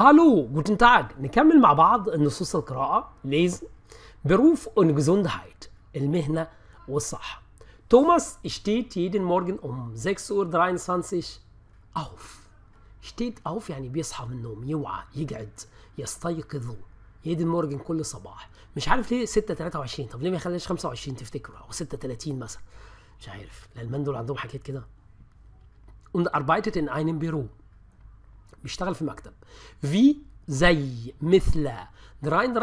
هالو guten تاج نكمل مع بعض النصوص القراءة بروف اون جزوند هايت المهنة والصحة. توماس Thomas يدن مورجن ام um دراين Uhr اوف اشتيت اوف يعني بيصحى من النوم يوعى يقعد يستيقظ يدن مورجن كل صباح. مش عارف ليه 6 23 طب ليه ما يخليش 25 تفتكروا أو 30 مثلا؟ مش عارف الألمان دول عندهم حكايات كده. Und arbeitet in einem Büro. بيشتغل في مكتب في زي مثل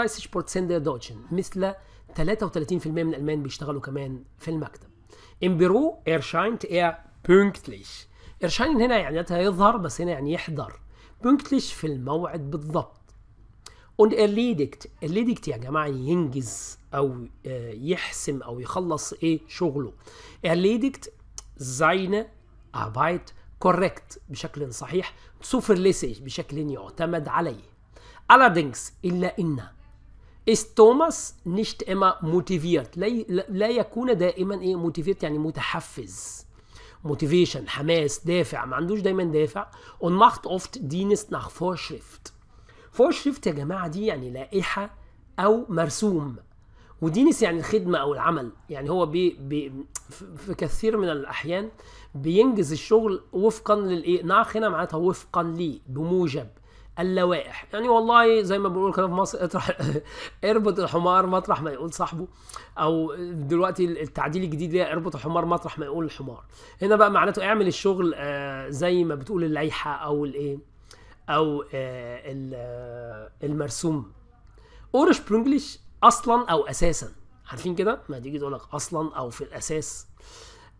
سبورت سندر دوتشن مثل 33% من الالمان بيشتغلوا كمان في المكتب ام بيرو ايرشاينت er إيه، بونكتليش ايرشاين هنا يعني يظهر بس هنا يعني يحضر بونكتليش في الموعد بالضبط und erledigt erledigt يا جماعه ينجز او آه، يحسم او يخلص ايه شغله erledigt seine Arbeit correct بشكل صحيح سوفرليسي بشكل يعتمد عليه allerdings إلا إن ist Thomas nicht immer motiviert لا, لا يكون دائما ايه motiviert يعني متحفز motivation حماس دافع ما عندوش دايما دافع und macht oft Dienst nach Vorschrift Vorschrift يا جماعة دي يعني لائحة أو مرسوم ودينس يعني الخدمه او العمل يعني هو بي بي في كثير من الاحيان بينجز الشغل وفقا للايه ناخنا معناتها وفقا لي بموجب اللوائح يعني والله زي ما بنقول كده في مصر اطرح اربط الحمار مطرح ما يقول صاحبه او دلوقتي التعديل الجديد اللي اربط الحمار مطرح ما يقول الحمار هنا بقى معناته اعمل الشغل آه زي ما بتقول اللايحة او الايه او آه, آه، المرسوم اورش برونجليش اصلا او اساسا عارفين كده ما تيجي تقول لك اصلا او في الاساس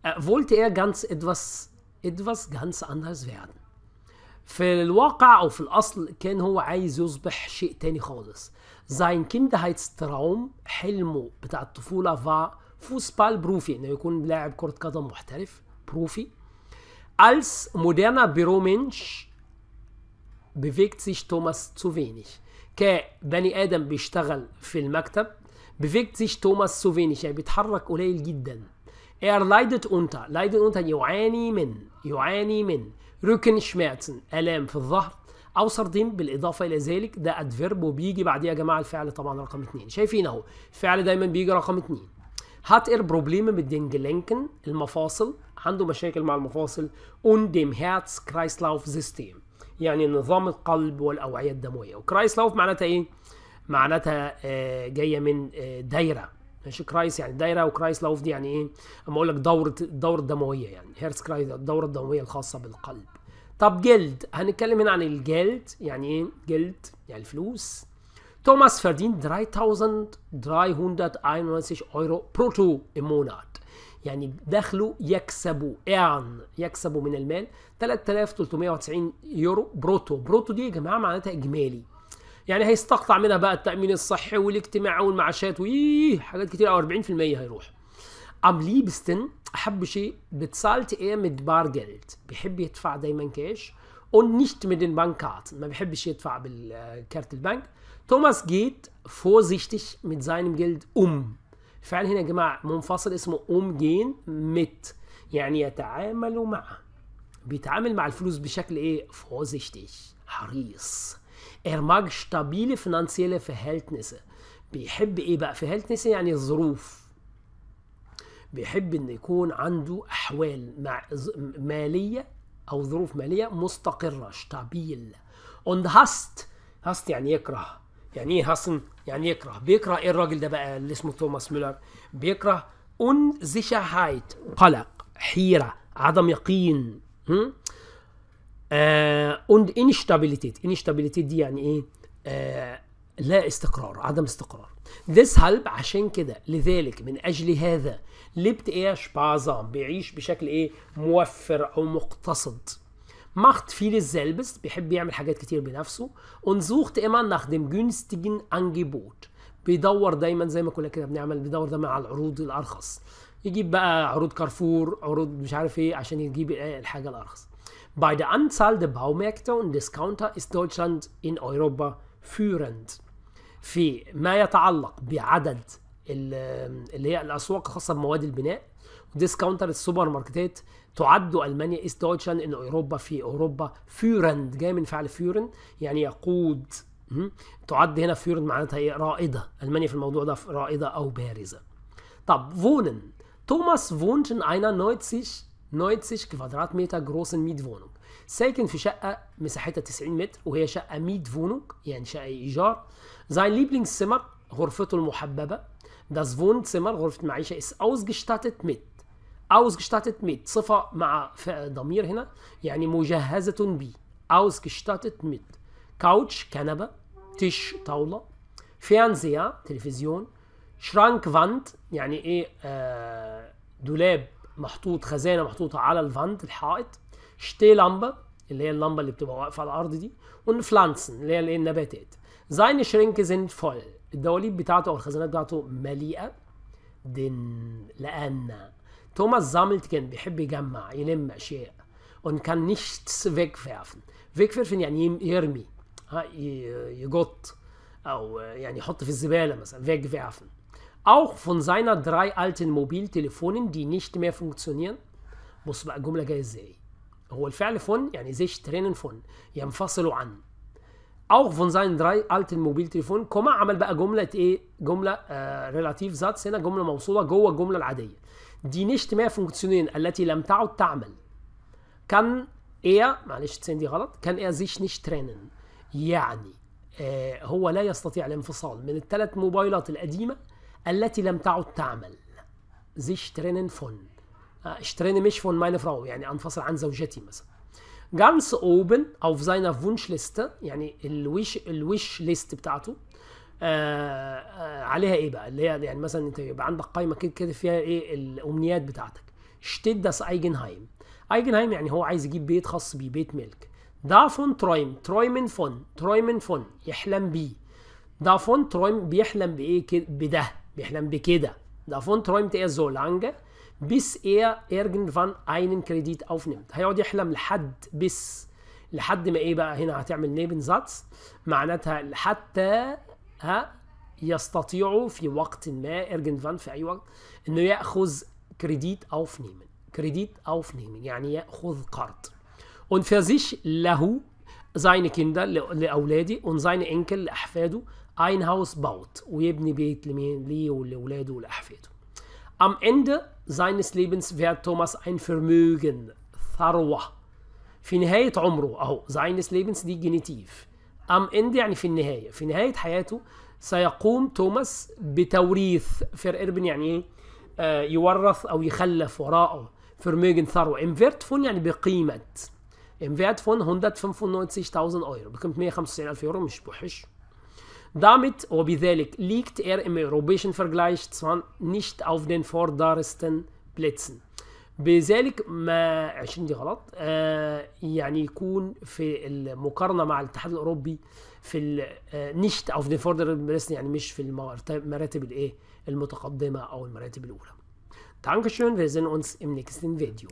أه، فولت اير جانس ادفاس ادفاس جانس اندرس فيرن في الواقع او في الاصل كان هو عايز يصبح شيء تاني خالص sein Kindheitstraum حلمه بتاع الطفوله فا فوسبال بروفي انه يكون لاعب كره قدم محترف بروفي als moderner Büromensch bewegt sich Thomas zu wenig كبني ادم بيشتغل في المكتب bewegt سيش توماس سوفينيش يعني بيتحرك قليل جدا اير لايدت اونتا لايدت اونتا يعاني من يعاني من شمعتن آلام في الظهر او سردين بالاضافه الى ذلك ده ادفيرب وبيجي بعديه يا جماعه الفعل طبعا رقم اثنين شايفين اهو الفعل دايما بيجي رقم اثنين هات اير بروبليم mit المفاصل عنده مشاكل مع المفاصل اون ديم هاتس كرايسلاوف سيستم يعني نظام القلب والاوعيه الدمويه وكرايس لوف معناتها ايه معناتها آه، جايه من آه، دايره ماشي كرايس يعني دايره وكرايس لوف دي يعني ايه اما اقول لك دوره الدوره الدمويه يعني هيرس كرايس الدوره الدمويه الخاصه بالقلب طب جلد هنتكلم هنا عن الجلد يعني ايه جلد يعني الفلوس توماس فردين 3000 300 Euro بروتو im يعني دخله يكسب إعن يكسب من المال 3390 يورو بروتو بروتو دي يا جماعة معناتها إجمالي يعني هيستقطع منها بقى التأمين الصحي والاجتماعي والمعاشات وإيه حاجات كتير أو 40% هيروح أم ليبستن أحب شيء بتسالت إيه مد بارجلد بيحب يدفع دايما كاش اون نيشت mit بانكات ما بيحبش يدفع بالكارت البنك. توماس جيت vorsichtig mit seinem Geld um. فعل هنا يا جماعه منفصل اسمه اوم جين مت يعني يتعامل مع بيتعامل مع الفلوس بشكل ايه فوزيشتيش حريص er mag stabile finanzielle Verhältnisse بيحب ايه بقى Verhältnisse يعني الظروف بيحب ان يكون عنده احوال مع ماليه او ظروف ماليه مستقره stabil und hast hast يعني يكره يعني ايه هاسن يعني يكره بيكره ايه الراجل ده بقى اللي اسمه توماس ميلر بيكره هايت قلق حيره عدم يقين هم؟ آه انستابيليتيت انستابيليتيت دي يعني ايه آه لا استقرار عدم استقرار This help عشان كده لذلك من أجل هذا لبت ايه بعظام بيعيش بشكل إيه موفر أو مقتصد macht vieles selbst, بيحب يعمل حاجات كتير بنفسه und sucht immer nach dem günstigen Angebot بيدور دايما زي ما كنا كده بنعمل بيدور دايما على العروض الارخص يجيب بقى عروض كارفور عروض مش عارف ايه عشان يجيب آه، الحاجه الارخص Bei der Anzahl der Baumärkte und Discounter ist Deutschland in Europa führend. في ما يتعلق بعدد اللي هي الاسواق الخاصه بمواد البناء ديسكاونتر السوبر ماركتات تعد المانيا ايست دويتشلاند ان اوروبا في اوروبا فيورند جاي من فعل فيورن يعني يقود تعد هنا فيورن معناتها ايه رائده المانيا في الموضوع ده رائده او بارزه طب فونن توماس فونشن اينا نويتسيش نويتسيش كفادرات ميتا جروسن ميت فونوك ساكن في شقة مساحتها 90 متر وهي شقة ميت فونوك يعني شقة إيجار زاين ليبلينج سيمر غرفته المحببة Das Wohnzimmer, غرفة المعيشة, ist ausgestattet mit. Ausgestattet mit. صفة مع ضمير هنا يعني مجهزة ب. Ausgestattet mit. Couch, كنبة. تيش, طاولة. فيانزيا, تلفزيون. شرانك فانت يعني ايه دولاب محطوط خزانه محطوطه على الفاند الحائط شتي لمبة اللي هي اللمبه اللي بتبقى واقفه على الارض دي ونفلانسن اللي هي النباتات زاين شرينك زين فول الدواليب بتاعته او الخزانات بتاعته مليئه دن لان توماس زاملت كان بيحب يجمع يلم اشياء und kann nichts wegwerfen wegwerfen يعني يرمي ها يجط او يعني يحط في الزباله مثلا wegwerfen auch von seiner drei alten Mobiltelefonen die nicht mehr funktionieren بص بقى الجمله جايه ازاي هو الفعل فون يعني زي ترينن فون ينفصل عن auch von seinen drei alten Mobiltelefonen كوما عمل بقى جمله ايه جمله ريلاتيف زاتس هنا جمله موصوله جوه الجمله العاديه دي nicht mehr funktionieren التي لم تعد تعمل كان er معلش تسين دي غلط كان er sich nicht trennen يعني آه هو لا يستطيع الانفصال من الثلاث موبايلات القديمه التي لم تعد تعمل sich trennen von اشتريني مش von meine Frau يعني انفصل عن زوجتي مثلا ganz oben auf seiner Wunschliste يعني الويش الويش ليست بتاعته آه،, آه عليها ايه بقى اللي هي يعني مثلا انت يبقى عندك قائمه كده كده فيها ايه الامنيات بتاعتك شتيت داس ايجنهايم ايجنهايم يعني هو عايز يجيب بيت خاص بيه بيت ملك دافون ترايم ترايمن فون ترايمن فون يحلم بيه دافون ترايم بيحلم بايه كده بده بيحلم بكده دافون ترايم تايه زولانجا bis er irgendwann einen Kredit aufnimmt هيقعد يحلم لحد bis لحد ما ايه بقى هنا هتعمل نيبنزاتس معناتها حتى ها يستطيعوا في وقت ما فان في اي وقت انه ياخذ كريديت نيمن كريديت نيمن يعني ياخذ قرض und für sich له seine Kinder لأولادي und seine Enkel لأحفاده ein Haus baut ويبني بيت لمين ليه ولأولاده ولأحفاده Am Ende seines Lebens wird Thomas ein Vermögen, Tharwa. في نهاية عمره أهو seines Lebens دي جنتيف am Ende يعني في النهاية في نهاية حياته سيقوم توماس بتوريث فير إربن يعني إيه يورث أو يخلف وراءه فرميجن ثروة انفيرت فون يعني بقيمة انفيرت فون 195.000 أورو بقيمة 195000 ألف يورو مش بوحش Damit, obidelig liegt er im europäischen Vergleich zwar nicht auf den vordersten Plätzen بذلك ما عشان دي غلط آه يعني يكون في المقارنه مع الاتحاد الاوروبي في آه نشت او في دي فوردر يعني مش في المراتب الايه المتقدمه او المراتب الاولى Dankeschön, wir sehen uns im nächsten Video.